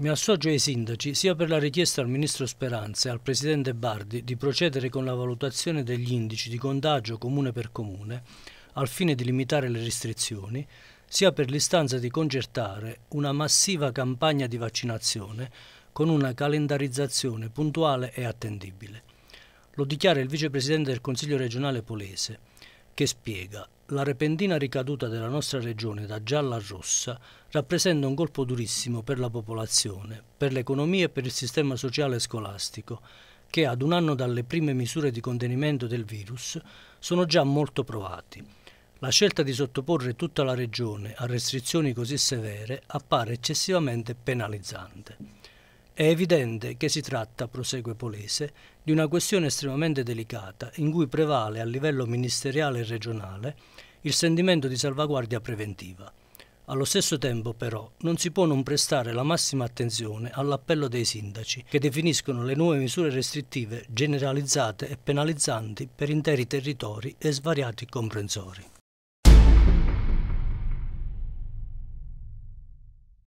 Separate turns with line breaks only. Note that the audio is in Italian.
Mi associo ai sindaci sia per la richiesta al Ministro Speranza e al Presidente Bardi di procedere con la valutazione degli indici di contagio comune per comune al fine di limitare le restrizioni, sia per l'istanza di concertare una massiva campagna di vaccinazione con una calendarizzazione puntuale e attendibile. Lo dichiara il Vicepresidente del Consiglio regionale Polese, che spiega la repentina ricaduta della nostra regione da gialla a rossa rappresenta un colpo durissimo per la popolazione, per l'economia e per il sistema sociale e scolastico, che ad un anno dalle prime misure di contenimento del virus sono già molto provati. La scelta di sottoporre tutta la regione a restrizioni così severe appare eccessivamente penalizzante. È evidente che si tratta, prosegue Polese, di una questione estremamente delicata in cui prevale a livello ministeriale e regionale il sentimento di salvaguardia preventiva. Allo stesso tempo però non si può non prestare la massima attenzione all'appello dei sindaci che definiscono le nuove misure restrittive generalizzate e penalizzanti per interi territori e svariati comprensori.